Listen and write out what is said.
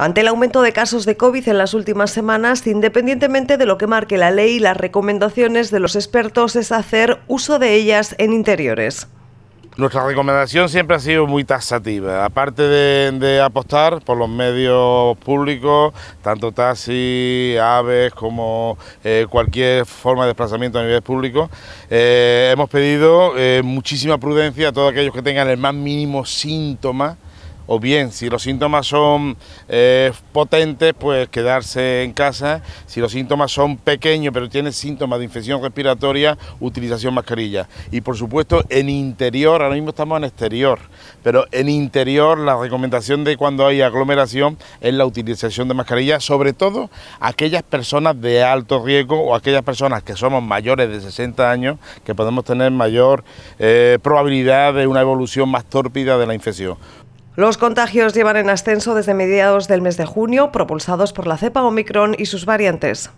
Ante el aumento de casos de COVID en las últimas semanas, independientemente de lo que marque la ley, las recomendaciones de los expertos es hacer uso de ellas en interiores. Nuestra recomendación siempre ha sido muy taxativa, aparte de, apostar por los medios públicos, tanto taxi, aves como eh, cualquier forma de desplazamiento a nivel público, eh, hemos pedido eh, muchísima prudencia a todos aquellos que tengan el más mínimo síntoma o bien si los síntomas son eh, potentes, pues quedarse en casa, si los síntomas son pequeños pero tiene síntomas de infección respiratoria, utilización mascarilla. Y por supuesto en interior, ahora mismo estamos en exterior, pero en interior la recomendación de cuando hay aglomeración es la utilización de mascarilla, sobre todo aquellas personas de alto riesgo o aquellas personas que somos mayores de 60 años, que podemos tener mayor eh, probabilidad de una evolución más tórpida de la infección. Los contagios llevan en ascenso desde mediados del mes de junio, propulsados por la cepa Omicron y sus variantes.